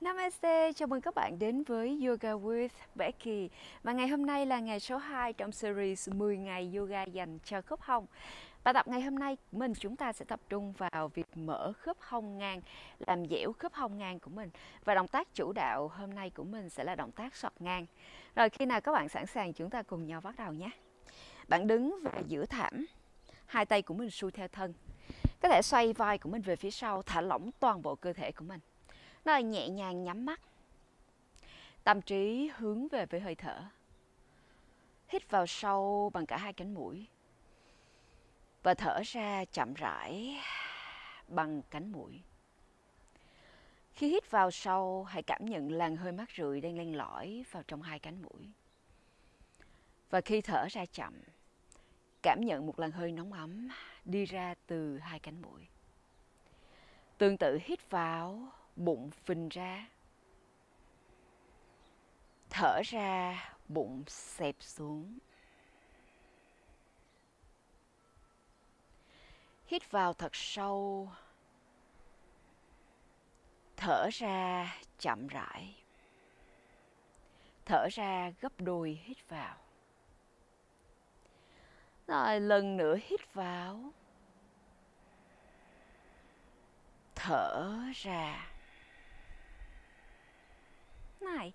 Namaste, chào mừng các bạn đến với Yoga with Becky Và ngày hôm nay là ngày số 2 trong series 10 ngày yoga dành cho khớp hông Bài tập ngày hôm nay mình chúng ta sẽ tập trung vào việc mở khớp hông ngang Làm dẻo khớp hông ngang của mình Và động tác chủ đạo hôm nay của mình sẽ là động tác sọt ngang Rồi khi nào các bạn sẵn sàng chúng ta cùng nhau bắt đầu nhé Bạn đứng về giữa thảm Hai tay của mình xuôi theo thân Có thể xoay vai của mình về phía sau, thả lỏng toàn bộ cơ thể của mình rồi nhẹ nhàng nhắm mắt. Tâm trí hướng về với hơi thở. Hít vào sâu bằng cả hai cánh mũi. Và thở ra chậm rãi bằng cánh mũi. Khi hít vào sâu, hãy cảm nhận làn hơi mát rượi đang len lỏi vào trong hai cánh mũi. Và khi thở ra chậm, cảm nhận một làn hơi nóng ấm đi ra từ hai cánh mũi. Tương tự hít vào bụng phình ra thở ra bụng xẹp xuống hít vào thật sâu thở ra chậm rãi thở ra gấp đôi hít vào rồi lần nữa hít vào thở ra này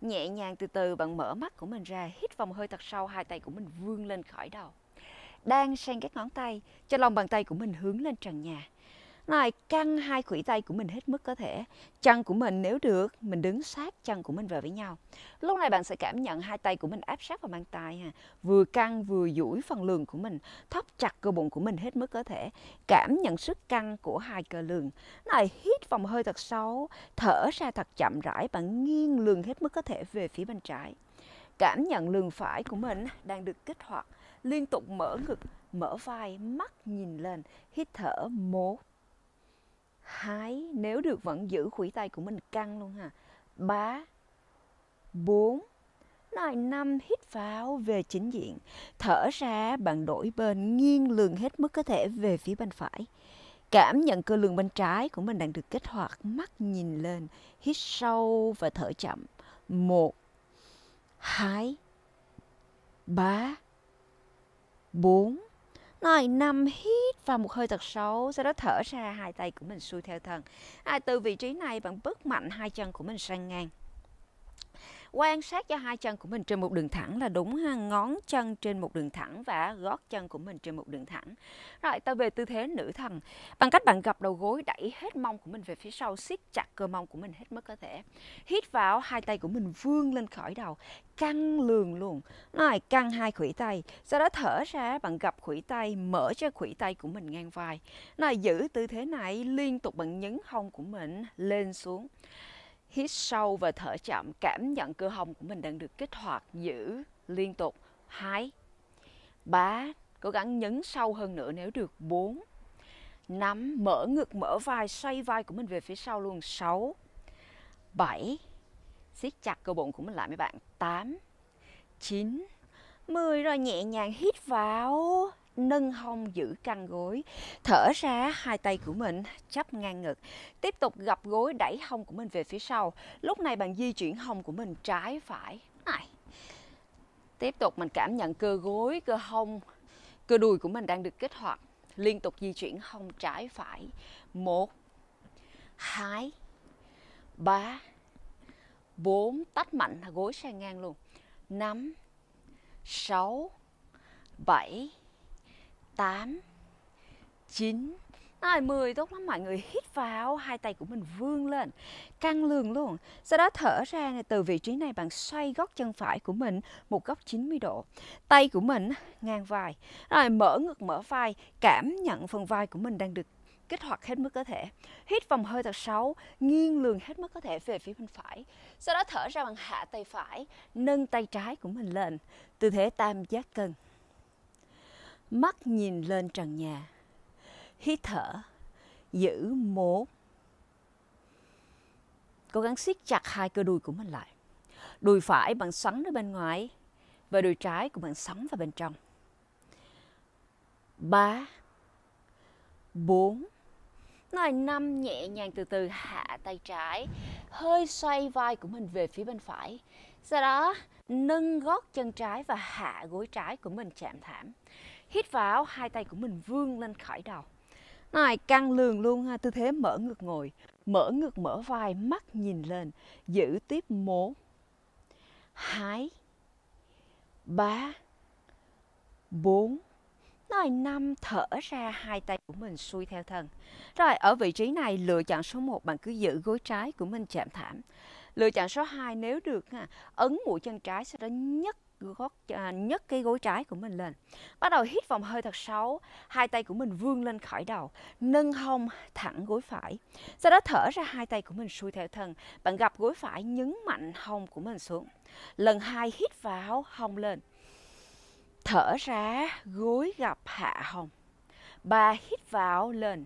nhẹ nhàng từ từ bạn mở mắt của mình ra hít vòng hơi thật sâu hai tay của mình vươn lên khỏi đầu đang sang các ngón tay cho lòng bàn tay của mình hướng lên trần nhà này căng hai khuỷu tay của mình hết mức có thể chân của mình nếu được mình đứng sát chân của mình vào với nhau lúc này bạn sẽ cảm nhận hai tay của mình áp sát vào bàn tay ha vừa căng vừa duỗi phần lường của mình thóc chặt cơ bụng của mình hết mức có thể cảm nhận sức căng của hai cơ lường này hít vòng hơi thật sâu thở ra thật chậm rãi bạn nghiêng lường hết mức có thể về phía bên trái cảm nhận lường phải của mình đang được kích hoạt liên tục mở ngực mở vai mắt nhìn lên hít thở một hai nếu được vẫn giữ khuỷu tay của mình căng luôn ha ba bốn nói năm hít vào về chính diện thở ra bạn đổi bên nghiêng lường hết mức có thể về phía bên phải cảm nhận cơ lường bên trái của mình đang được kích hoạt mắt nhìn lên hít sâu và thở chậm một hai ba bốn rồi nằm hít vào một hơi thật sâu, sau đó thở ra hai tay của mình xuôi theo thân. À, từ vị trí này bạn bước mạnh hai chân của mình sang ngang quan sát cho hai chân của mình trên một đường thẳng là đúng ha ngón chân trên một đường thẳng và gót chân của mình trên một đường thẳng rồi ta về tư thế nữ thần bằng cách bạn gập đầu gối đẩy hết mông của mình về phía sau siết chặt cơ mông của mình hết mức có thể hít vào hai tay của mình vươn lên khỏi đầu căng lường luôn rồi căng hai khuỷu tay sau đó thở ra bạn gập khuỷu tay mở cho khuỷu tay của mình ngang vai rồi giữ tư thế này liên tục bạn nhấn hông của mình lên xuống hít sâu và thở chậm cảm nhận cơ hông của mình đang được kích hoạt giữ liên tục hai ba cố gắng nhấn sâu hơn nữa nếu được bốn năm mở ngực mở vai xoay vai của mình về phía sau luôn sáu bảy siết chặt cơ bụng của mình lại với bạn tám chín mười rồi nhẹ nhàng hít vào nâng hông giữ căng gối thở ra hai tay của mình chắp ngang ngực tiếp tục gập gối đẩy hông của mình về phía sau lúc này bạn di chuyển hông của mình trái phải này tiếp tục mình cảm nhận cơ gối cơ hông cơ đùi của mình đang được kích hoạt liên tục di chuyển hông trái phải một hai ba bốn tách mạnh gối sang ngang luôn năm sáu bảy 8 9 Rồi 10 tốt lắm mọi người Hít vào hai tay của mình vươn lên Căng lường luôn Sau đó thở ra này, từ vị trí này bạn xoay gót chân phải của mình Một góc 90 độ Tay của mình ngang vai Rồi mở ngực mở vai Cảm nhận phần vai của mình đang được kích hoạt hết mức có thể hít vòng hơi thật sâu nghiêng lường hết mức có thể về phía bên phải sau đó thở ra bằng hạ tay phải nâng tay trái của mình lên tư thế tam giác cân mắt nhìn lên trần nhà, hít thở, giữ mố. Cố gắng siết chặt hai cơ đùi của mình lại. Đùi phải bạn xoắn ra bên ngoài và đùi trái của bạn xoắn vào bên trong. 3 4 Nói 5 nhẹ nhàng từ từ hạ tay trái, hơi xoay vai của mình về phía bên phải. Sau đó nâng gót chân trái và hạ gối trái của mình chạm thảm. Hít vào, hai tay của mình vươn lên khỏi đầu. Này, căng lường luôn ha, tư thế mở ngược ngồi. Mở ngược mở vai, mắt nhìn lên. Giữ tiếp một, hai, ba, bốn, rồi năm thở ra hai tay của mình xuôi theo thân. Rồi ở vị trí này lựa chọn số 1 bạn cứ giữ gối trái của mình chạm thảm. Lựa chọn số 2 nếu được ha, ấn mũi chân trái sẽ đó nhấc gót à, nhấc cái gối trái của mình lên bắt đầu hít vòng hơi thật sâu hai tay của mình vươn lên khỏi đầu nâng hông thẳng gối phải sau đó thở ra hai tay của mình xuôi theo thân bạn gặp gối phải nhấn mạnh hông của mình xuống lần hai hít vào hông lên thở ra gối gặp hạ hông ba hít vào lên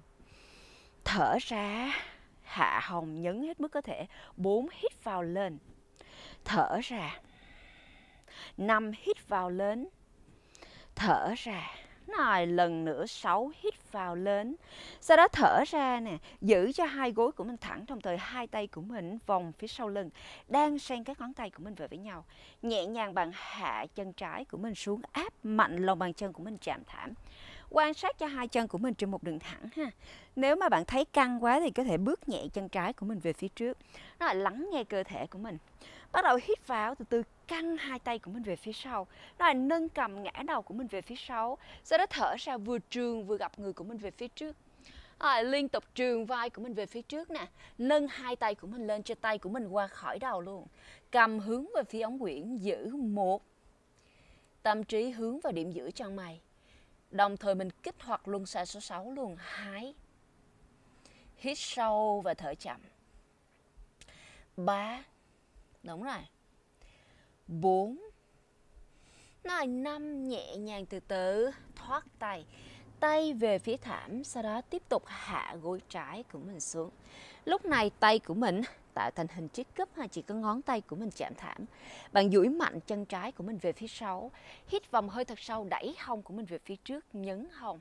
thở ra hạ hồng nhấn hết mức có thể bốn hít vào lên thở ra 5 hít vào lớn thở ra này lần nữa 6 hít vào lớn, sau đó thở ra nè giữ cho hai gối của mình thẳng đồng thời hai tay của mình vòng phía sau lưng đang xen các ngón tay của mình về với nhau nhẹ nhàng bằng hạ chân trái của mình xuống áp mạnh lòng bàn chân của mình chạm thảm quan sát cho hai chân của mình trên một đường thẳng ha nếu mà bạn thấy căng quá thì có thể bước nhẹ chân trái của mình về phía trước nó lắng nghe cơ thể của mình bắt đầu hít vào từ từ căng hai tay của mình về phía sau đó là nâng cầm ngã đầu của mình về phía sau sau đó thở ra vừa trường vừa gặp người của mình về phía trước à, liên tục trường vai của mình về phía trước nè nâng hai tay của mình lên cho tay của mình qua khỏi đầu luôn cầm hướng về phía ống quyển giữ một tâm trí hướng vào điểm giữ chân mày đồng thời mình kích hoạt luân xa số 6 luôn hái hít sâu và thở chậm ba đúng rồi 4 Nói 5 nhẹ nhàng từ từ thoát tay Tay về phía thảm Sau đó tiếp tục hạ gối trái của mình xuống Lúc này tay của mình tạo thành hình chiếc cúp hay chỉ có ngón tay của mình chạm thảm. Bạn duỗi mạnh chân trái của mình về phía sau, hít vòng hơi thật sâu, đẩy hông của mình về phía trước, nhấn hông.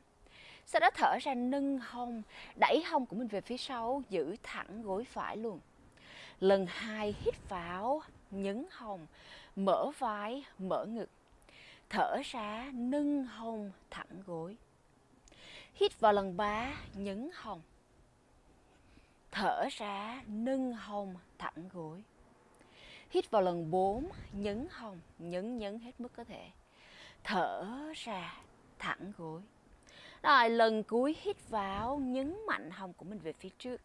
Sau đó thở ra nâng hông, đẩy hông của mình về phía sau, giữ thẳng gối phải luôn lần hai hít vào nhấn hồng mở vai mở ngực thở ra nâng hông thẳng gối hít vào lần ba nhấn hồng thở ra nâng hông thẳng gối hít vào lần bốn nhấn hồng nhấn nhấn hết mức có thể thở ra thẳng gối rồi lần cuối hít vào nhấn mạnh hồng của mình về phía trước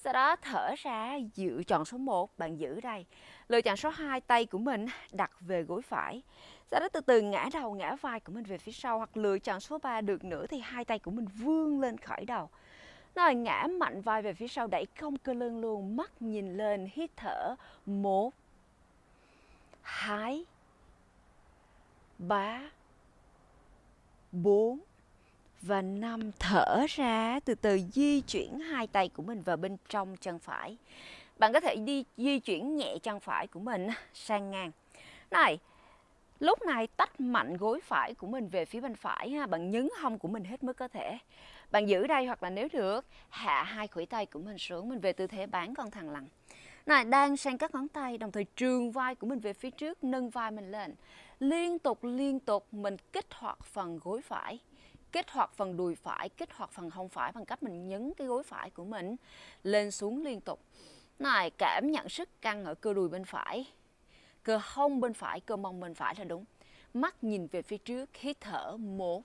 sau đó thở ra giữ chọn số 1, bạn giữ đây. Lựa chọn số 2, tay của mình đặt về gối phải. Sau đó từ từ ngã đầu, ngã vai của mình về phía sau hoặc lựa chọn số 3 được nữa thì hai tay của mình vươn lên khỏi đầu. Rồi ngã mạnh vai về phía sau đẩy không cơ lưng luôn, mắt nhìn lên, hít thở. 1 2 3 4 và năm thở ra từ từ di chuyển hai tay của mình vào bên trong chân phải bạn có thể đi di chuyển nhẹ chân phải của mình sang ngang này lúc này tách mạnh gối phải của mình về phía bên phải ha bạn nhấn hông của mình hết mức có thể bạn giữ đây hoặc là nếu được hạ hai khuỷu tay của mình xuống mình về tư thế bán con thằng lằn này đang sang các ngón tay đồng thời trường vai của mình về phía trước nâng vai mình lên liên tục liên tục mình kích hoạt phần gối phải kích hoạt phần đùi phải, kích hoạt phần hông phải bằng cách mình nhấn cái gối phải của mình lên xuống liên tục. Này, cảm nhận sức căng ở cơ đùi bên phải, cơ hông bên phải, cơ mông bên phải là đúng. Mắt nhìn về phía trước, hít thở một,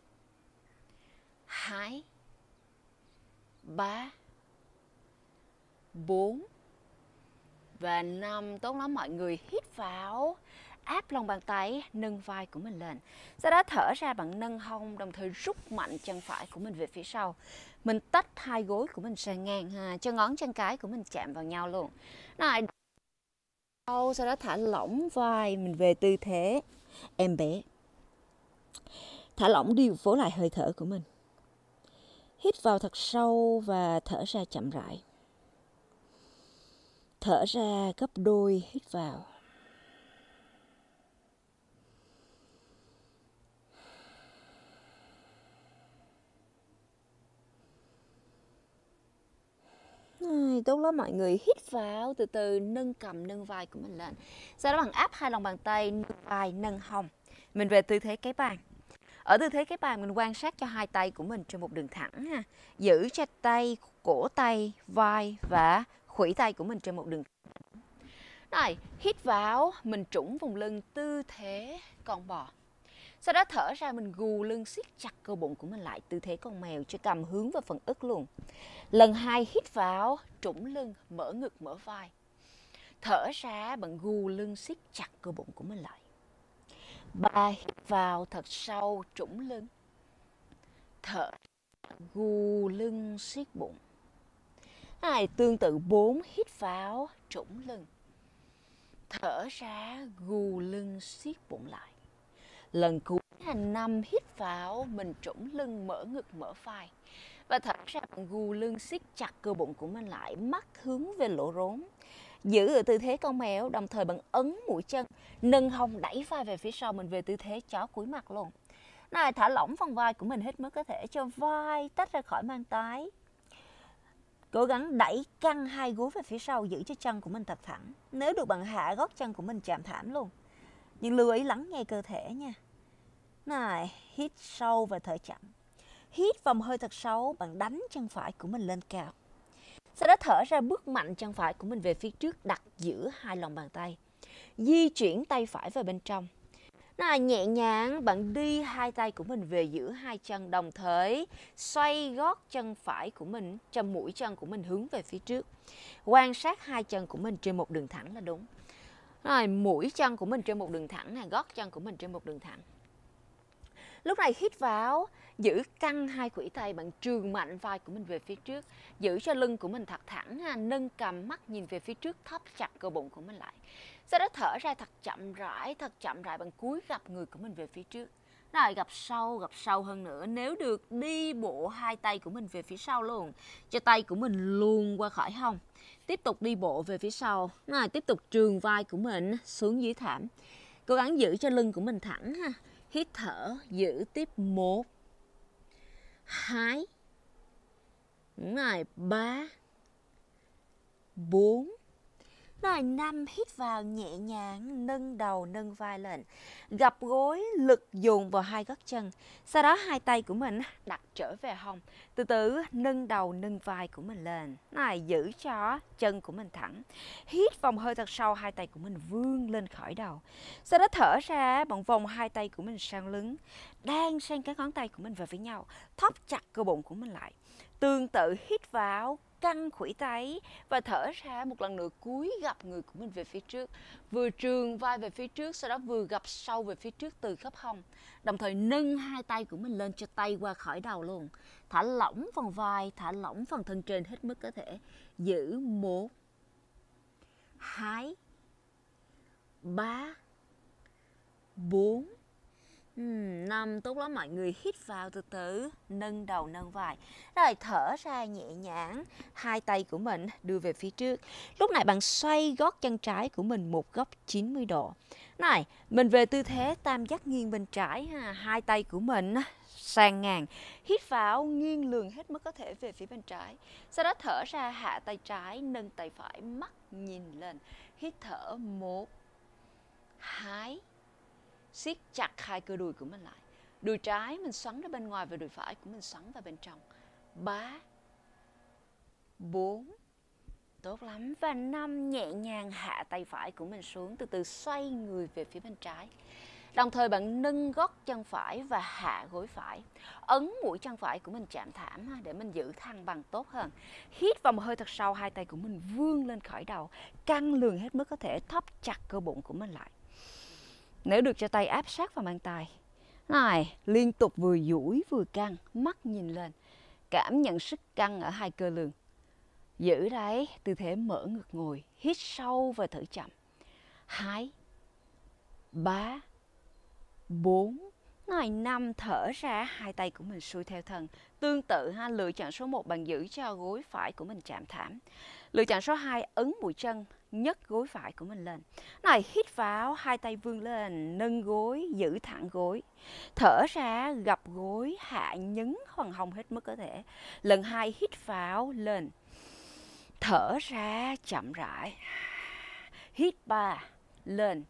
hai, ba, bốn và năm. Tốt lắm mọi người, hít vào áp lòng bàn tay nâng vai của mình lên sau đó thở ra bằng nâng hông đồng thời rút mạnh chân phải của mình về phía sau mình tách hai gối của mình sang ngang ha cho ngón chân cái của mình chạm vào nhau luôn rồi sau đó thả lỏng vai mình về tư thế em bé thả lỏng điều phối lại hơi thở của mình hít vào thật sâu và thở ra chậm rãi thở ra gấp đôi hít vào tốt lắm mọi người hít vào từ từ nâng cầm nâng vai của mình lên sau đó bằng áp hai lòng bàn tay nâng vai nâng hông mình về tư thế cái bàn ở tư thế cái bàn mình quan sát cho hai tay của mình trên một đường thẳng ha giữ cho tay cổ tay vai và khuỷu tay của mình trên một đường thẳng rồi hít vào mình trũng vùng lưng tư thế con bò sau đó thở ra mình gù lưng siết chặt cơ bụng của mình lại tư thế con mèo cho cầm hướng vào phần ức luôn. Lần hai hít vào, trũng lưng, mở ngực, mở vai. Thở ra bạn gù lưng siết chặt cơ bụng của mình lại. Ba hít vào thật sâu, trũng lưng. Thở gù lưng siết bụng. Hai, tương tự bốn hít vào, trũng lưng. Thở ra gù lưng siết bụng lại lần cuối hàng năm hít vào mình trũng lưng mở ngực mở vai và thở ra gù lưng siết chặt cơ bụng của mình lại mắt hướng về lỗ rốn giữ ở tư thế con mèo đồng thời bạn ấn mũi chân nâng hông đẩy vai về phía sau mình về tư thế chó cúi mặt luôn này thả lỏng phần vai của mình hết mức có thể cho vai tách ra khỏi mang tái cố gắng đẩy căng hai gối về phía sau giữ cho chân của mình thật thẳng nếu được bạn hạ gót chân của mình chạm thảm luôn nhưng lưu ý lắng nghe cơ thể nha. Này, hít sâu và thở chậm. Hít vòng hơi thật sâu, bạn đánh chân phải của mình lên cao. Sau đó thở ra bước mạnh chân phải của mình về phía trước, đặt giữa hai lòng bàn tay. Di chuyển tay phải vào bên trong. Là nhẹ nhàng bạn đi hai tay của mình về giữa hai chân đồng thời xoay gót chân phải của mình, chân mũi chân của mình hướng về phía trước. Quan sát hai chân của mình trên một đường thẳng là đúng rồi mũi chân của mình trên một đường thẳng này gót chân của mình trên một đường thẳng lúc này hít vào giữ căng hai khuỷu tay bằng trường mạnh vai của mình về phía trước giữ cho lưng của mình thật thẳng nâng cầm mắt nhìn về phía trước thấp chặt cơ bụng của mình lại sau đó thở ra thật chậm rãi thật chậm rãi bằng cúi gặp người của mình về phía trước rồi gặp sâu gặp sâu hơn nữa nếu được đi bộ hai tay của mình về phía sau luôn cho tay của mình luôn qua khỏi hông tiếp tục đi bộ về phía sau này tiếp tục trường vai của mình xuống dưới thảm cố gắng giữ cho lưng của mình thẳng ha hít thở giữ tiếp một hai này ba bốn rồi năm hít vào nhẹ nhàng nâng đầu nâng vai lên gập gối lực dồn vào hai gót chân sau đó hai tay của mình đặt trở về hông từ từ nâng đầu nâng vai của mình lên này giữ cho chân của mình thẳng hít vòng hơi thật sâu hai tay của mình vươn lên khỏi đầu sau đó thở ra bằng vòng hai tay của mình sang lưng đang sang các ngón tay của mình về với nhau thóp chặt cơ bụng của mình lại tương tự hít vào căng khuỷu tay và thở ra một lần nữa cúi gặp người của mình về phía trước vừa trường vai về phía trước sau đó vừa gặp sâu về phía trước từ khớp hông đồng thời nâng hai tay của mình lên cho tay qua khỏi đầu luôn thả lỏng phần vai thả lỏng phần thân trên hết mức có thể giữ một hai ba bốn Uhm, nằm tốt lắm mọi người hít vào từ từ nâng đầu nâng vai rồi thở ra nhẹ nhàng hai tay của mình đưa về phía trước lúc này bạn xoay gót chân trái của mình một góc 90 độ này mình về tư thế tam giác nghiêng bên trái ha hai tay của mình sang ngàn hít vào nghiêng lường hết mức có thể về phía bên trái sau đó thở ra hạ tay trái nâng tay phải mắt nhìn lên hít thở một hai siết chặt hai cơ đùi của mình lại đùi trái mình xoắn ra bên ngoài và đùi phải của mình xoắn vào bên trong ba bốn tốt lắm và năm nhẹ nhàng hạ tay phải của mình xuống từ từ xoay người về phía bên trái đồng thời bạn nâng gót chân phải và hạ gối phải ấn mũi chân phải của mình chạm thảm để mình giữ thăng bằng tốt hơn hít vào một hơi thật sâu hai tay của mình vươn lên khỏi đầu căng lường hết mức có thể thóp chặt cơ bụng của mình lại nếu được cho tay áp sát vào bàn tay. Này, liên tục vừa duỗi vừa căng, mắt nhìn lên. Cảm nhận sức căng ở hai cơ lường. Giữ đấy, tư thế mở ngực ngồi, hít sâu và thở chậm. Hai, ba, bốn, này năm thở ra hai tay của mình xuôi theo thân. Tương tự ha, lựa chọn số 1 bằng giữ cho gối phải của mình chạm thảm. Lựa chọn số 2 ấn mũi chân nhấc gối phải của mình lên này hít vào hai tay vươn lên nâng gối giữ thẳng gối thở ra gập gối hạ nhấn hoàng hồng hết mức có thể lần hai hít vào lên thở ra chậm rãi hít ba lên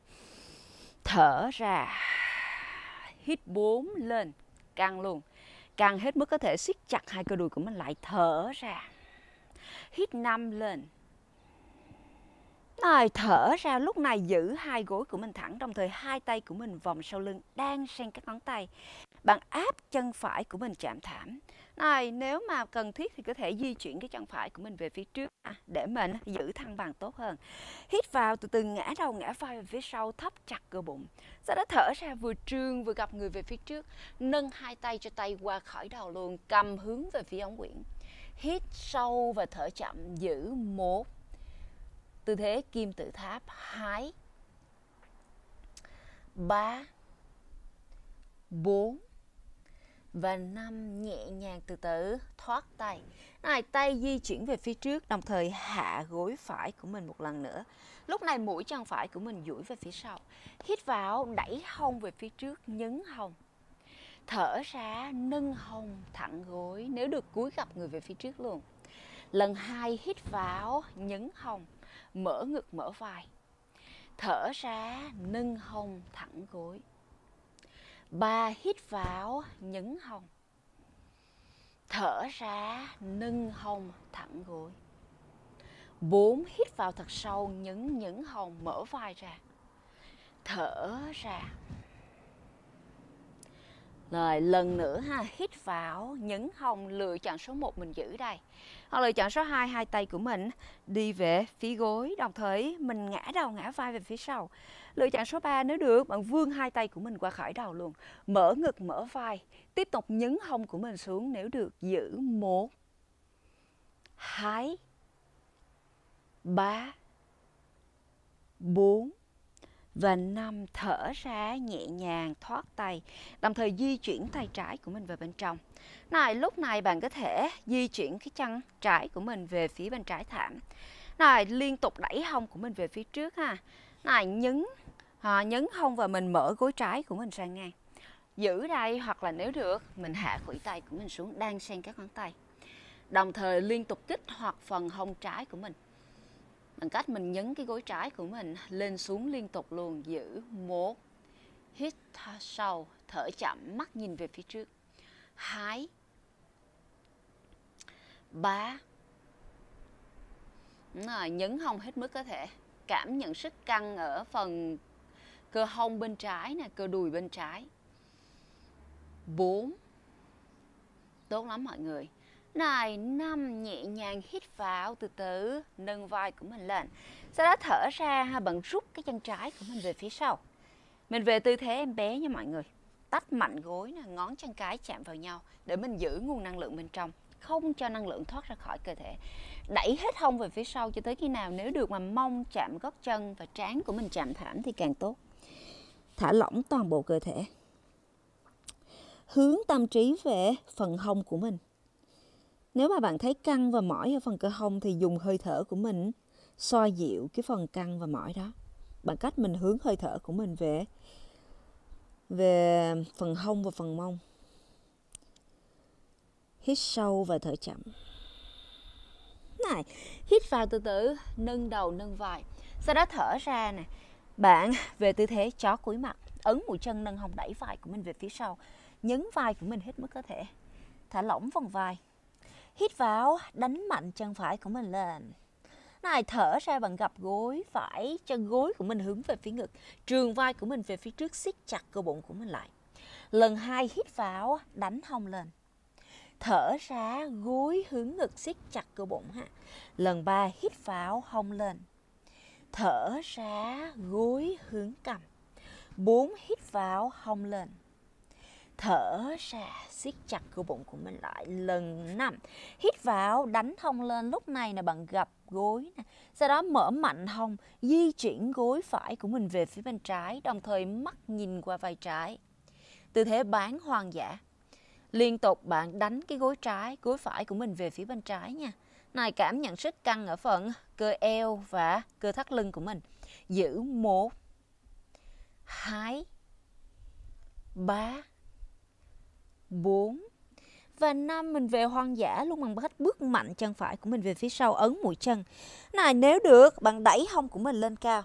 thở ra hít bốn lên căng luôn căng hết mức có thể siết chặt hai cơ đùi của mình lại thở ra hít năm lên rồi thở ra lúc này giữ hai gối của mình thẳng đồng thời hai tay của mình vòng sau lưng đang xen các ngón tay. Bạn áp chân phải của mình chạm thảm. Này nếu mà cần thiết thì có thể di chuyển cái chân phải của mình về phía trước à, để mình giữ thăng bằng tốt hơn. Hít vào từ từ ngã đầu ngã vai về phía sau thấp chặt cơ bụng. Sau đó thở ra vừa trương vừa gặp người về phía trước. Nâng hai tay cho tay qua khỏi đầu luôn cầm hướng về phía ống quyển. Hít sâu và thở chậm giữ một tư thế kim tự tháp hái ba bốn và năm nhẹ nhàng từ từ thoát tay này tay di chuyển về phía trước đồng thời hạ gối phải của mình một lần nữa lúc này mũi chân phải của mình duỗi về phía sau hít vào đẩy hông về phía trước nhấn hông thở ra nâng hông thẳng gối nếu được cúi gặp người về phía trước luôn lần hai hít vào nhấn hông mở ngực mở vai thở ra nâng hông thẳng gối ba hít vào nhấn hông thở ra nâng hông thẳng gối bốn hít vào thật sâu nhấn nhấn hông mở vai ra thở ra rồi lần nữa ha, hít vào, nhấn hồng lựa chọn số 1 mình giữ đây. Hoặc lựa chọn số 2 hai tay của mình đi về phía gối, đồng thời mình ngã đầu ngã vai về phía sau. Lựa chọn số 3 nếu được, bạn vươn hai tay của mình qua khỏi đầu luôn. Mở ngực, mở vai, tiếp tục nhấn hông của mình xuống nếu được giữ một hai ba bốn và năm thở ra nhẹ nhàng thoát tay đồng thời di chuyển tay trái của mình về bên trong này lúc này bạn có thể di chuyển cái chân trái của mình về phía bên trái thảm này liên tục đẩy hông của mình về phía trước ha này nhấn à, nhấn hông và mình mở gối trái của mình sang ngang giữ đây hoặc là nếu được mình hạ khuỷu tay của mình xuống đang xen các ngón tay đồng thời liên tục kích hoạt phần hông trái của mình bằng cách mình nhấn cái gối trái của mình lên xuống liên tục luôn giữ một hít sâu thở chậm mắt nhìn về phía trước hai ba rồi, nhấn hông hết mức có thể cảm nhận sức căng ở phần cơ hông bên trái nè cơ đùi bên trái bốn tốt lắm mọi người Lúc này năm nhẹ nhàng hít vào từ từ nâng vai của mình lên. Sau đó thở ra ha bằng rút cái chân trái của mình về phía sau. Mình về tư thế em bé nha mọi người. Tách mạnh gối nè, ngón chân cái chạm vào nhau để mình giữ nguồn năng lượng bên trong, không cho năng lượng thoát ra khỏi cơ thể. Đẩy hết hông về phía sau cho tới khi nào nếu được mà mông chạm gót chân và trán của mình chạm thảm thì càng tốt. Thả lỏng toàn bộ cơ thể. Hướng tâm trí về phần hông của mình nếu mà bạn thấy căng và mỏi ở phần cơ hông thì dùng hơi thở của mình xoa dịu cái phần căng và mỏi đó bằng cách mình hướng hơi thở của mình về về phần hông và phần mông. Hít sâu và thở chậm. Này, hít vào từ từ, nâng đầu nâng vai. Sau đó thở ra nè. Bạn về tư thế chó cúi mặt, ấn mũi chân nâng hông đẩy vai của mình về phía sau, nhấn vai của mình hết mức có thể. Thả lỏng phần vai, Hít vào, đánh mạnh chân phải của mình lên. Này, thở ra bằng gập gối phải, chân gối của mình hướng về phía ngực, trường vai của mình về phía trước, siết chặt cơ bụng của mình lại. Lần hai hít vào, đánh hông lên. Thở ra, gối hướng ngực siết chặt cơ bụng ha. Lần ba hít vào, hông lên. Thở ra, gối hướng cầm. bốn hít vào, hông lên thở ra siết chặt cơ bụng của mình lại lần năm hít vào đánh hông lên lúc này là bạn gập gối nè sau đó mở mạnh hông di chuyển gối phải của mình về phía bên trái đồng thời mắt nhìn qua vai trái tư thế bán hoàng giả liên tục bạn đánh cái gối trái gối phải của mình về phía bên trái nha này cảm nhận sức căng ở phần cơ eo và cơ thắt lưng của mình giữ một hai ba 4 và năm mình về hoang dã luôn bằng cách bước mạnh chân phải của mình về phía sau ấn mũi chân này nếu được bạn đẩy hông của mình lên cao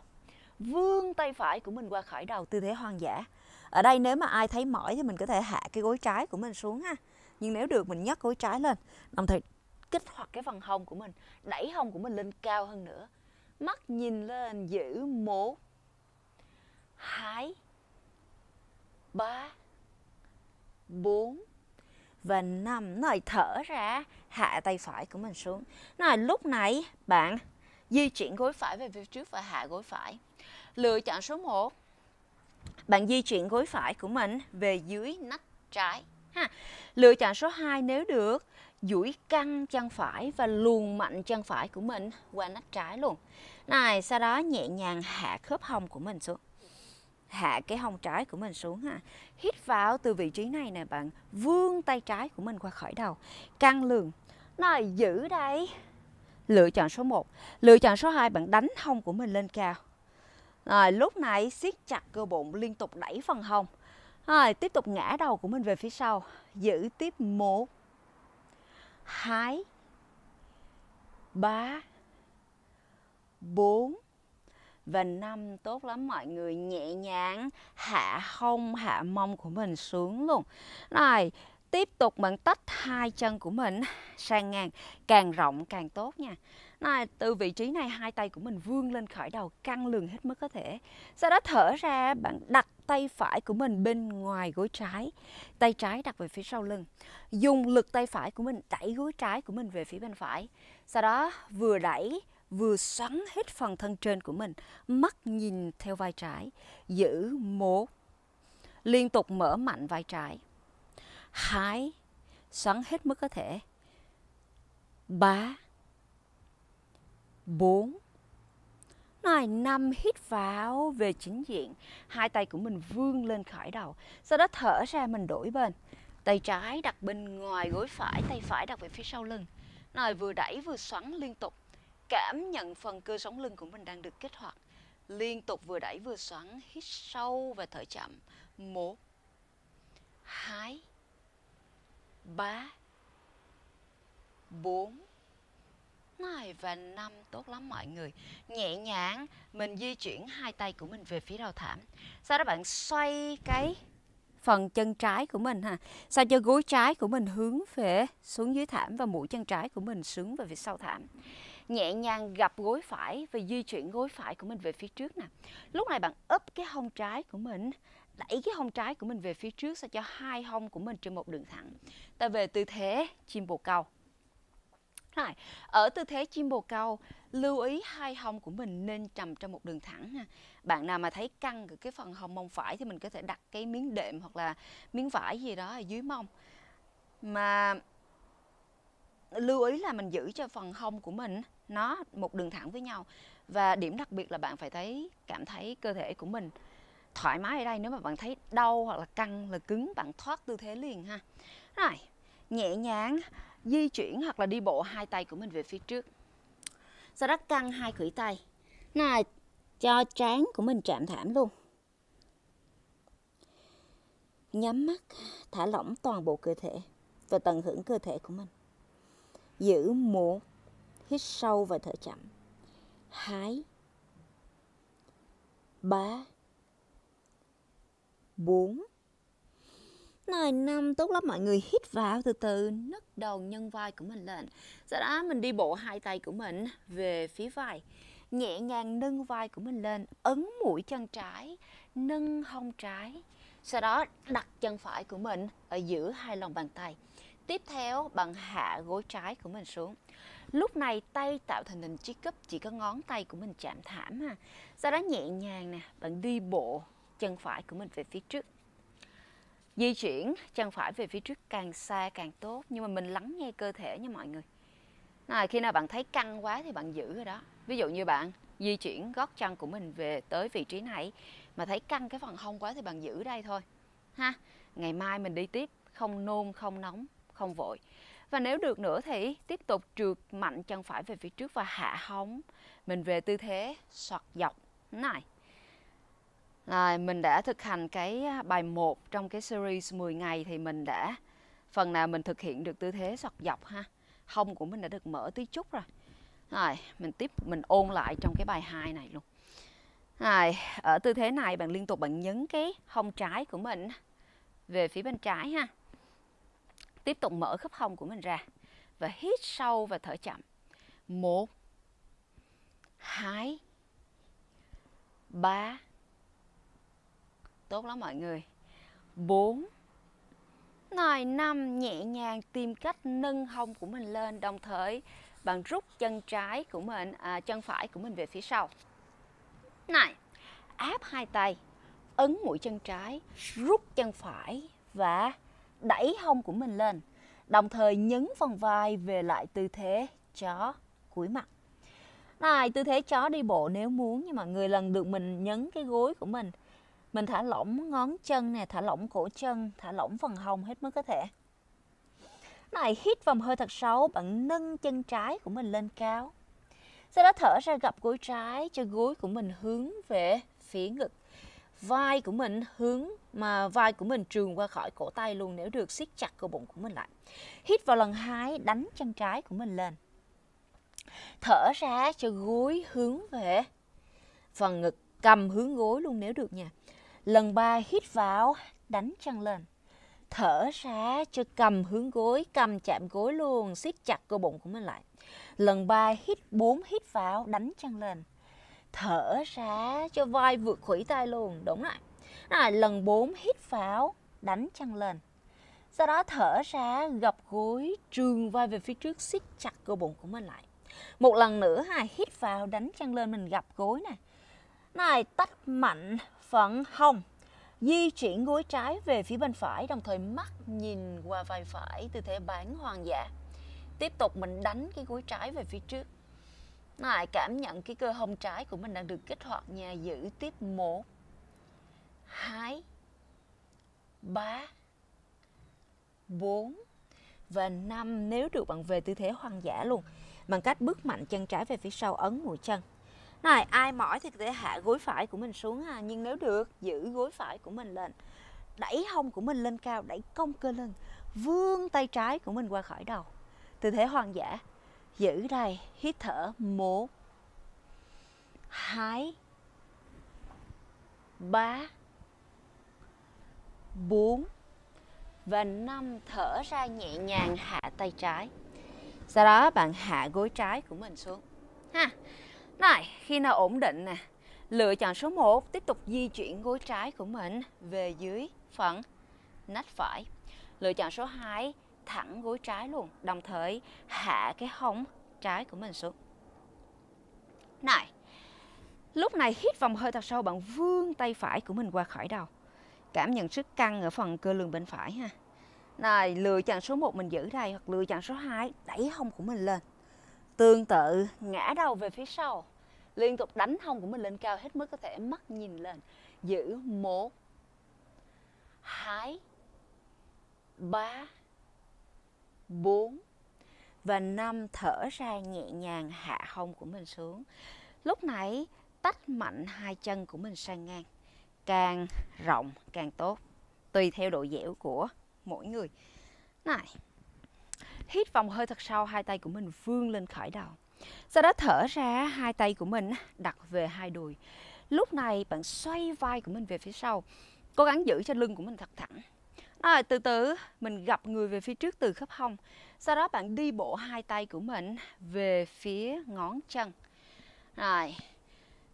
vươn tay phải của mình qua khỏi đầu tư thế hoang dã ở đây nếu mà ai thấy mỏi thì mình có thể hạ cái gối trái của mình xuống ha nhưng nếu được mình nhấc gối trái lên đồng thời kích hoạt cái phần hông của mình đẩy hông của mình lên cao hơn nữa mắt nhìn lên giữ một hai ba 4 và 5 nó thở ra hạ tay phải của mình xuống nó lúc này bạn di chuyển gối phải về phía trước và hạ gối phải lựa chọn số 1 bạn di chuyển gối phải của mình về dưới nách trái ha lựa chọn số 2 nếu được duỗi căng chân phải và luồn mạnh chân phải của mình qua nách trái luôn này sau đó nhẹ nhàng hạ khớp hông của mình xuống hạ cái hông trái của mình xuống ha. Hít vào từ vị trí này nè bạn, vươn tay trái của mình qua khỏi đầu. Căng lường. này giữ đây. Lựa chọn số 1, lựa chọn số 2 bạn đánh hông của mình lên cao. Rồi lúc này siết chặt cơ bụng liên tục đẩy phần hông. Rồi tiếp tục ngã đầu của mình về phía sau, giữ tiếp 1 2 3 4 Vành năm tốt lắm mọi người nhẹ nhàng hạ hông hạ mông của mình xuống luôn. này tiếp tục mình tách hai chân của mình sang ngang, càng rộng càng tốt nha. Này, từ vị trí này hai tay của mình vươn lên khỏi đầu căng lường hết mức có thể. Sau đó thở ra bạn đặt tay phải của mình bên ngoài gối trái, tay trái đặt về phía sau lưng. Dùng lực tay phải của mình đẩy gối trái của mình về phía bên phải. Sau đó vừa đẩy vừa xoắn hết phần thân trên của mình, mắt nhìn theo vai trái, giữ một. Liên tục mở mạnh vai trái. Hai, xoắn hết mức có thể. Ba, bốn, này năm hít vào về chính diện hai tay của mình vươn lên khỏi đầu sau đó thở ra mình đổi bên tay trái đặt bên ngoài gối phải tay phải đặt về phía sau lưng rồi vừa đẩy vừa xoắn liên tục cảm nhận phần cơ sống lưng của mình đang được kích hoạt liên tục vừa đẩy vừa xoắn hít sâu và thở chậm một hai ba bốn này và năm tốt lắm mọi người nhẹ nhàng mình di chuyển hai tay của mình về phía đầu thảm sau đó bạn xoay cái phần chân trái của mình ha sao cho gối trái của mình hướng về xuống dưới thảm và mũi chân trái của mình xuống về phía sau thảm nhẹ nhàng gặp gối phải và di chuyển gối phải của mình về phía trước nè lúc này bạn ấp cái hông trái của mình đẩy cái hông trái của mình về phía trước sao cho hai hông của mình trên một đường thẳng ta về tư thế chim bồ câu rồi, ở tư thế chim bồ câu, lưu ý hai hông của mình nên trầm trong một đường thẳng nha. Bạn nào mà thấy căng cái phần hông mông phải thì mình có thể đặt cái miếng đệm hoặc là miếng vải gì đó ở dưới mông. Mà lưu ý là mình giữ cho phần hông của mình nó một đường thẳng với nhau và điểm đặc biệt là bạn phải thấy cảm thấy cơ thể của mình thoải mái ở đây nếu mà bạn thấy đau hoặc là căng là cứng bạn thoát tư thế liền ha rồi nhẹ nhàng di chuyển hoặc là đi bộ hai tay của mình về phía trước sau đó căng hai khuỷu tay này cho trán của mình chạm thảm luôn nhắm mắt thả lỏng toàn bộ cơ thể và tận hưởng cơ thể của mình giữ một hít sâu và thở chậm hái ba bốn này năm tốt lắm mọi người hít vào từ từ nấc đầu nhân vai của mình lên sau đó mình đi bộ hai tay của mình về phía vai nhẹ nhàng nâng vai của mình lên ấn mũi chân trái nâng hông trái sau đó đặt chân phải của mình ở giữa hai lòng bàn tay tiếp theo bằng hạ gối trái của mình xuống lúc này tay tạo thành hình chiếc cúp chỉ có ngón tay của mình chạm thảm ha sau đó nhẹ nhàng nè bạn đi bộ chân phải của mình về phía trước di chuyển chân phải về phía trước càng xa càng tốt nhưng mà mình lắng nghe cơ thể nha mọi người này khi nào bạn thấy căng quá thì bạn giữ ở đó ví dụ như bạn di chuyển gót chân của mình về tới vị trí này mà thấy căng cái phần hông quá thì bạn giữ đây thôi ha ngày mai mình đi tiếp không nôn không nóng không vội và nếu được nữa thì tiếp tục trượt mạnh chân phải về phía trước và hạ hóng. Mình về tư thế soạt dọc. Này. Rồi, mình đã thực hành cái à, bài 1 trong cái series 10 ngày thì mình đã phần nào mình thực hiện được tư thế soạt dọc ha. Hông của mình đã được mở tí chút rồi. Rồi, mình tiếp mình ôn lại trong cái bài 2 này luôn. Rồi, ở tư thế này bạn liên tục bạn nhấn cái hông trái của mình về phía bên trái ha tiếp tục mở khớp hông của mình ra và hít sâu và thở chậm một hai ba tốt lắm mọi người bốn Ngồi năm nhẹ nhàng tìm cách nâng hông của mình lên đồng thời bạn rút chân trái của mình à, chân phải của mình về phía sau. Này, áp hai tay, ấn mũi chân trái, rút chân phải và đẩy hông của mình lên. Đồng thời nhấn phần vai về lại tư thế chó cúi mặt. Này, tư thế chó đi bộ nếu muốn nhưng mà người lần được mình nhấn cái gối của mình. Mình thả lỏng ngón chân nè, thả lỏng cổ chân, thả lỏng phần hông hết mức có thể. Này, hít vào hơi thật sâu, bạn nâng chân trái của mình lên cao. Sau đó thở ra gặp gối trái cho gối của mình hướng về phía ngực vai của mình hướng mà vai của mình trường qua khỏi cổ tay luôn nếu được siết chặt cơ bụng của mình lại hít vào lần hai đánh chân trái của mình lên thở ra cho gối hướng về phần ngực cầm hướng gối luôn nếu được nha lần ba hít vào đánh chân lên thở ra cho cầm hướng gối cầm chạm gối luôn siết chặt cơ bụng của mình lại lần ba hít bốn hít vào đánh chân lên thở ra cho vai vượt khuỷu tay luôn đúng rồi rồi lần 4 hít pháo đánh chân lên sau đó thở ra gập gối trường vai về phía trước siết chặt cơ bụng của mình lại một lần nữa ha hít vào đánh chân lên mình gập gối nè này tách mạnh phần hông di chuyển gối trái về phía bên phải đồng thời mắt nhìn qua vai phải tư thế bán hoàng giả dạ. tiếp tục mình đánh cái gối trái về phía trước nó lại cảm nhận cái cơ hông trái của mình đang được kích hoạt nha giữ tiếp một hai ba bốn và năm nếu được bạn về tư thế hoang dã luôn bằng cách bước mạnh chân trái về phía sau ấn mũi chân này ai mỏi thì có thể hạ gối phải của mình xuống ha nhưng nếu được giữ gối phải của mình lên đẩy hông của mình lên cao đẩy cong cơ lưng vươn tay trái của mình qua khỏi đầu tư thế hoang dã giữ đây hít thở một hai ba bốn và năm thở ra nhẹ nhàng hạ tay trái sau đó bạn hạ gối trái của mình xuống ha này khi nào ổn định nè lựa chọn số 1 tiếp tục di chuyển gối trái của mình về dưới phần nách phải lựa chọn số 2 thẳng gối trái luôn đồng thời hạ cái hông trái của mình xuống này lúc này hít vòng hơi thật sâu bạn vươn tay phải của mình qua khỏi đầu cảm nhận sức căng ở phần cơ lưng bên phải ha này lựa chọn số 1 mình giữ đây hoặc lựa chọn số 2 đẩy hông của mình lên tương tự ngã đầu về phía sau liên tục đánh hông của mình lên cao hết mức có thể mắt nhìn lên giữ một hai ba 4 và 5 thở ra nhẹ nhàng hạ hông của mình xuống. Lúc nãy tách mạnh hai chân của mình sang ngang. Càng rộng càng tốt, tùy theo độ dẻo của mỗi người. Này. Hít vòng hơi thật sâu, hai tay của mình vươn lên khỏi đầu. Sau đó thở ra hai tay của mình đặt về hai đùi. Lúc này bạn xoay vai của mình về phía sau. Cố gắng giữ cho lưng của mình thật thẳng. À, từ từ mình gặp người về phía trước từ khớp hông. Sau đó bạn đi bộ hai tay của mình về phía ngón chân. Rồi.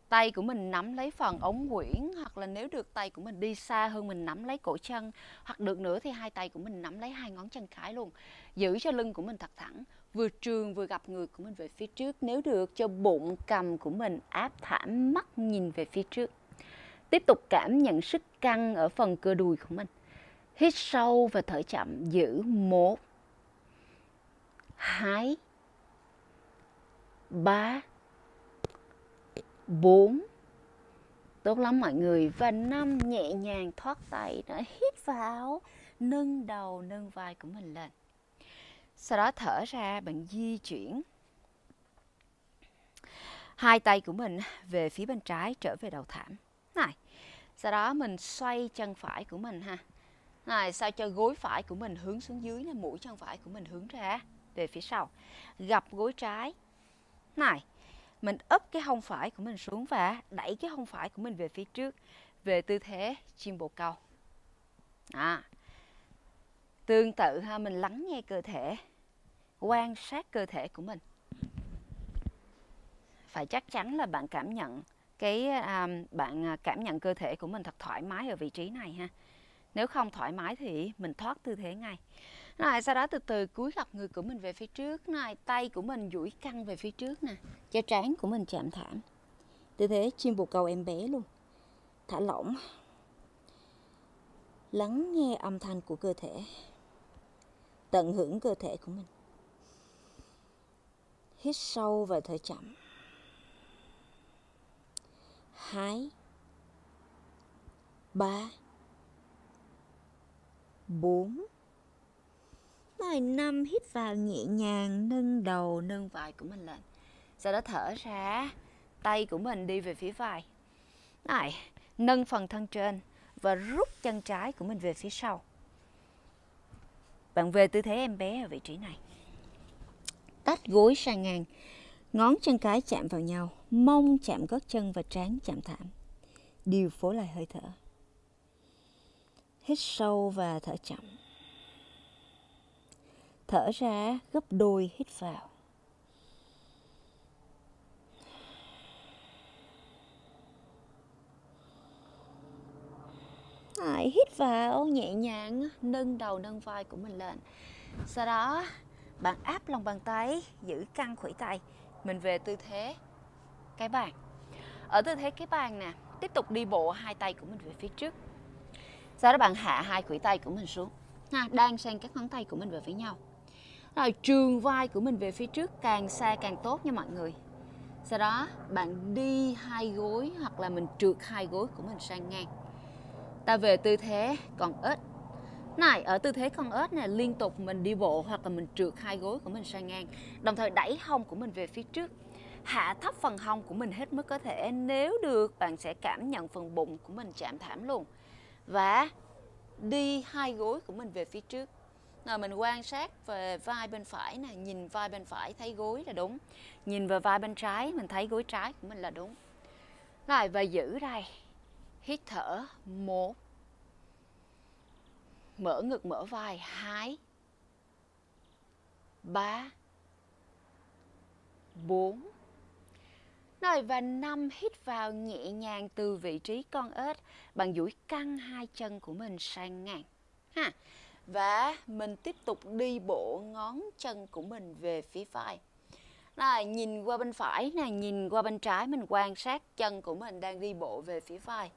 Tay của mình nắm lấy phần ống quyển hoặc là nếu được tay của mình đi xa hơn mình nắm lấy cổ chân hoặc được nữa thì hai tay của mình nắm lấy hai ngón chân cái luôn. Giữ cho lưng của mình thật thẳng, vừa trường vừa gặp người của mình về phía trước, nếu được cho bụng cầm của mình áp thảm mắt nhìn về phía trước. Tiếp tục cảm nhận sức căng ở phần cơ đùi của mình hít sâu và thở chậm giữ một hai ba bốn tốt lắm mọi người và năm nhẹ nhàng thoát tay nữa hít vào nâng đầu nâng vai của mình lên sau đó thở ra bạn di chuyển hai tay của mình về phía bên trái trở về đầu thảm này sau đó mình xoay chân phải của mình ha rồi sao cho gối phải của mình hướng xuống dưới nè, mũi chân phải của mình hướng ra về phía sau. Gặp gối trái. Này, mình ấp cái hông phải của mình xuống và đẩy cái hông phải của mình về phía trước về tư thế chim bồ câu. À. Tương tự ha, mình lắng nghe cơ thể, quan sát cơ thể của mình. Phải chắc chắn là bạn cảm nhận cái à, bạn à, cảm nhận cơ thể của mình thật thoải mái ở vị trí này ha nếu không thoải mái thì mình thoát tư thế ngay rồi sau đó từ từ cúi gập người của mình về phía trước này tay của mình duỗi căng về phía trước nè cho trán của mình chạm thảm tư thế chim bồ câu em bé luôn thả lỏng lắng nghe âm thanh của cơ thể tận hưởng cơ thể của mình hít sâu và thở chậm hai ba 4 Rồi 5 hít vào nhẹ nhàng nâng đầu nâng vai của mình lên Sau đó thở ra tay của mình đi về phía vai Này nâng phần thân trên và rút chân trái của mình về phía sau Bạn về tư thế em bé ở vị trí này Tách gối sang ngang Ngón chân cái chạm vào nhau Mông chạm gót chân và trán chạm thảm Điều phối lại hơi thở hít sâu và thở chậm thở ra gấp đôi hít vào lại hít vào nhẹ nhàng nâng đầu nâng vai của mình lên sau đó bạn áp lòng bàn tay giữ căng khuỷu tay mình về tư thế cái bàn ở tư thế cái bàn nè tiếp tục đi bộ hai tay của mình về phía trước sau đó bạn hạ hai khuỷu tay của mình xuống ha đang sang các ngón tay của mình về với nhau rồi trường vai của mình về phía trước càng xa càng tốt nha mọi người sau đó bạn đi hai gối hoặc là mình trượt hai gối của mình sang ngang ta về tư thế con ếch này ở tư thế con ếch này liên tục mình đi bộ hoặc là mình trượt hai gối của mình sang ngang đồng thời đẩy hông của mình về phía trước hạ thấp phần hông của mình hết mức có thể nếu được bạn sẽ cảm nhận phần bụng của mình chạm thảm luôn và đi hai gối của mình về phía trước rồi mình quan sát về vai bên phải nè nhìn vai bên phải thấy gối là đúng nhìn về vai bên trái mình thấy gối trái của mình là đúng lại và giữ đây hít thở một mở ngực mở vai hai ba bốn rồi và năm hít vào nhẹ nhàng từ vị trí con ếch bằng duỗi căng hai chân của mình sang ngang. Ha. Và mình tiếp tục đi bộ ngón chân của mình về phía phải. Rồi, nhìn qua bên phải nè, nhìn qua bên trái mình quan sát chân của mình đang đi bộ về phía vai.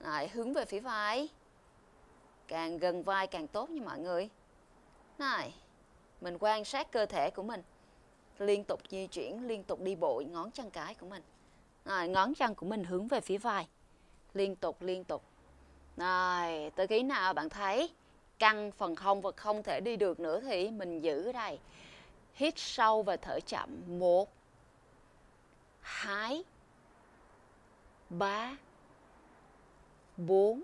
Rồi, hướng về phía vai. Càng gần vai càng tốt nha mọi người. Này, mình quan sát cơ thể của mình liên tục di chuyển liên tục đi bộ ngón chân cái của mình rồi, ngón chân của mình hướng về phía vai liên tục liên tục rồi tới khi nào bạn thấy căng phần hông và không thể đi được nữa thì mình giữ ở đây hít sâu và thở chậm một hai ba bốn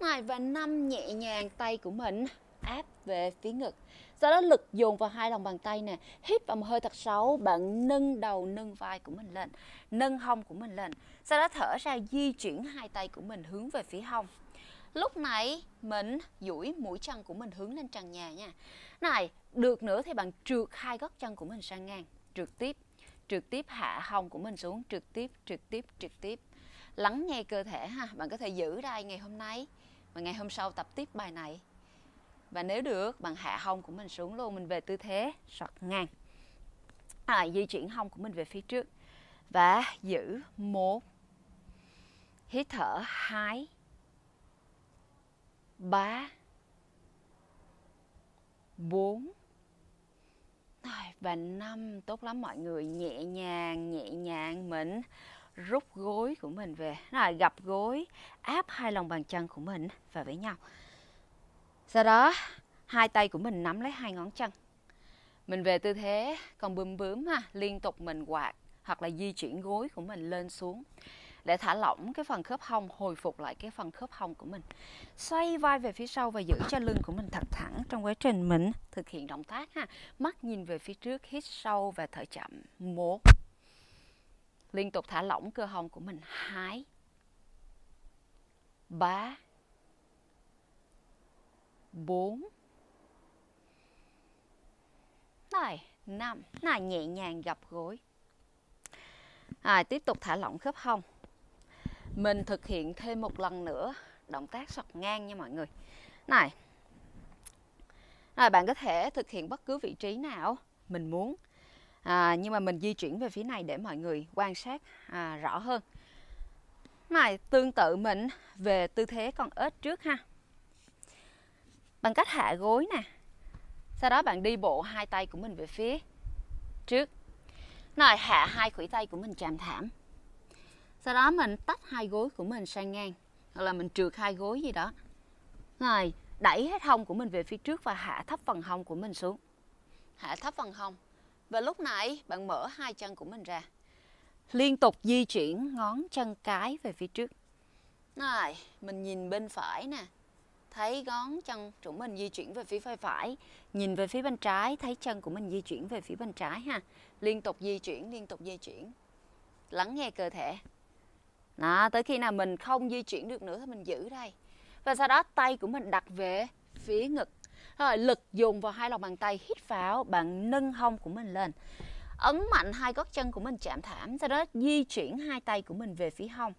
rồi và năm nhẹ nhàng tay của mình áp về phía ngực sau đó lực dồn vào hai lòng bàn tay nè hít vào một hơi thật sâu bạn nâng đầu nâng vai của mình lên nâng hông của mình lên sau đó thở ra di chuyển hai tay của mình hướng về phía hông lúc nãy mình duỗi mũi chân của mình hướng lên trần nhà nha này được nữa thì bạn trượt hai gót chân của mình sang ngang trượt tiếp trượt tiếp hạ hông của mình xuống trượt tiếp trượt tiếp trượt tiếp lắng nghe cơ thể ha bạn có thể giữ đây ngày hôm nay và ngày hôm sau tập tiếp bài này và nếu được bạn hạ hông của mình xuống luôn mình về tư thế sọt ngang à, di chuyển hông của mình về phía trước và giữ một hít thở hai ba bốn và năm tốt lắm mọi người nhẹ nhàng nhẹ nhàng mình rút gối của mình về rồi gập gối áp hai lòng bàn chân của mình và với nhau sau đó hai tay của mình nắm lấy hai ngón chân. Mình về tư thế còn bướm bướm ha, liên tục mình quạt hoặc là di chuyển gối của mình lên xuống để thả lỏng cái phần khớp hông, hồi phục lại cái phần khớp hông của mình. Xoay vai về phía sau và giữ cho lưng của mình thật thẳng trong quá trình mình thực hiện động tác ha. Mắt nhìn về phía trước, hít sâu và thở chậm. Một. Liên tục thả lỏng cơ hông của mình. Hai. Ba. 4 Này, 5 Này, nhẹ nhàng gập gối à, Tiếp tục thả lỏng khớp hông Mình thực hiện thêm một lần nữa Động tác sọt ngang nha mọi người Này Rồi bạn có thể thực hiện bất cứ vị trí nào Mình muốn à, Nhưng mà mình di chuyển về phía này để mọi người quan sát à, rõ hơn Này, tương tự mình về tư thế con ếch trước ha bằng cách hạ gối nè sau đó bạn đi bộ hai tay của mình về phía trước rồi hạ hai khuỷu tay của mình chạm thảm sau đó mình tách hai gối của mình sang ngang hoặc là mình trượt hai gối gì đó rồi đẩy hết hông của mình về phía trước và hạ thấp phần hông của mình xuống hạ thấp phần hông và lúc nãy bạn mở hai chân của mình ra liên tục di chuyển ngón chân cái về phía trước rồi mình nhìn bên phải nè thấy gón chân chúng mình di chuyển về phía vai phải nhìn về phía bên trái thấy chân của mình di chuyển về phía bên trái ha liên tục di chuyển liên tục di chuyển lắng nghe cơ thể đó, tới khi nào mình không di chuyển được nữa thì mình giữ đây và sau đó tay của mình đặt về phía ngực rồi lực dùng vào hai lòng bàn tay hít vào bạn nâng hông của mình lên ấn mạnh hai gót chân của mình chạm thảm sau đó di chuyển hai tay của mình về phía hông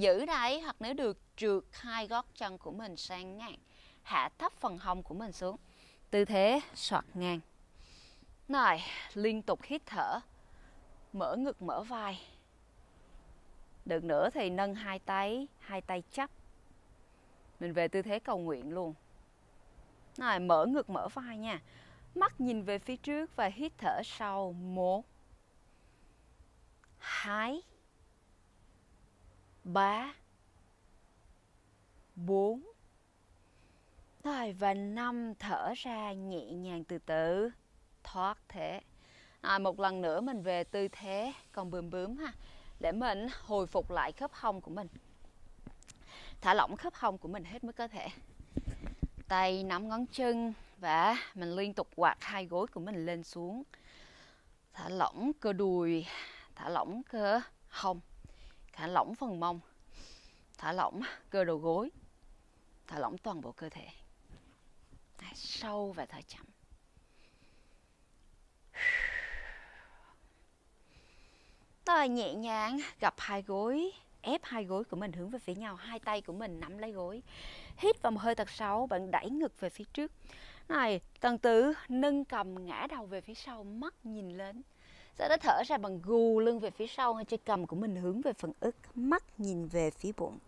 giữ đấy hoặc nếu được trượt hai gót chân của mình sang ngang hạ thấp phần hông của mình xuống tư thế soạt ngang này liên tục hít thở mở ngực mở vai được nữa thì nâng hai tay hai tay chắp mình về tư thế cầu nguyện luôn này mở ngực mở vai nha mắt nhìn về phía trước và hít thở sau một hai ba bốn rồi và năm thở ra nhẹ nhàng từ từ thoát thế à, một lần nữa mình về tư thế còn bướm bướm ha để mình hồi phục lại khớp hông của mình thả lỏng khớp hông của mình hết mức có thể tay nắm ngón chân và mình liên tục quạt hai gối của mình lên xuống thả lỏng cơ đùi thả lỏng cơ hông thả lỏng phần mông thả lỏng cơ đầu gối thả lỏng toàn bộ cơ thể Đấy, sâu và thở chậm rồi nhẹ nhàng gặp hai gối ép hai gối của mình hướng về phía nhau hai tay của mình nắm lấy gối hít vào một hơi thật sâu bạn đẩy ngực về phía trước này tầng tử nâng cầm ngã đầu về phía sau mắt nhìn lên sau đó thở ra bằng gù lưng về phía sau ngay trên cầm của mình hướng về phần ức mắt nhìn về phía bụng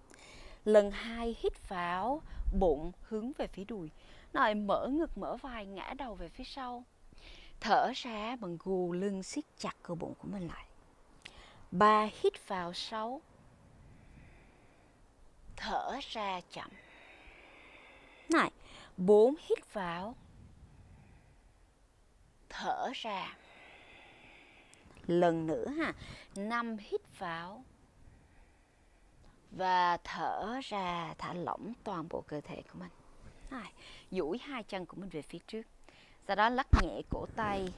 lần hai hít vào bụng hướng về phía đùi rồi mở ngực mở vai ngã đầu về phía sau thở ra bằng gù lưng siết chặt cơ bụng của mình lại ba hít vào sáu thở ra chậm này bốn hít vào thở ra lần nữa ha năm hít vào và thở ra thả lỏng toàn bộ cơ thể của mình Này, duỗi hai chân của mình về phía trước sau đó lắc nhẹ cổ tay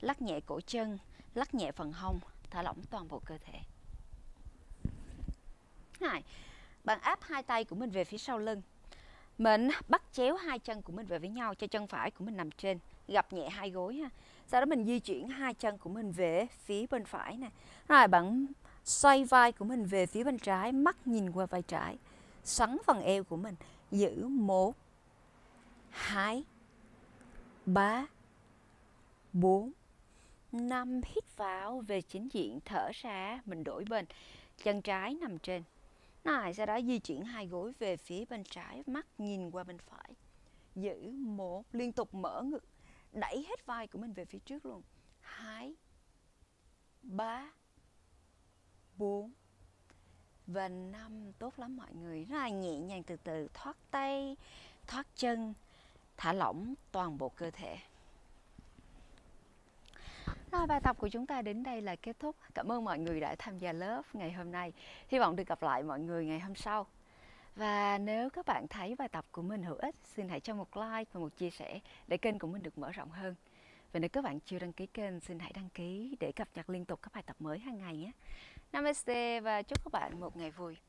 lắc nhẹ cổ chân lắc nhẹ phần hông thả lỏng toàn bộ cơ thể Này, bạn áp hai tay của mình về phía sau lưng mình bắt chéo hai chân của mình về với nhau cho chân phải của mình nằm trên gặp nhẹ hai gối ha sau đó mình di chuyển hai chân của mình về phía bên phải nè rồi bạn xoay vai của mình về phía bên trái mắt nhìn qua vai trái xoắn phần eo của mình giữ một hai ba bốn năm hít vào về chính diện thở ra mình đổi bên chân trái nằm trên Nài sau đó di chuyển hai gối về phía bên trái, mắt nhìn qua bên phải. Giữ một, liên tục mở ngực, đẩy hết vai của mình về phía trước luôn. Hai, ba, bốn và năm. Tốt lắm mọi người, rất là nhẹ nhàng từ từ, thoát tay, thoát chân, thả lỏng toàn bộ cơ thể. Rồi bài tập của chúng ta đến đây là kết thúc. Cảm ơn mọi người đã tham gia lớp ngày hôm nay. Hy vọng được gặp lại mọi người ngày hôm sau. Và nếu các bạn thấy bài tập của mình hữu ích, xin hãy cho một like và một chia sẻ để kênh của mình được mở rộng hơn. Và nếu các bạn chưa đăng ký kênh, xin hãy đăng ký để cập nhật liên tục các bài tập mới hàng ngày nhé. Namaste và chúc các bạn một ngày vui.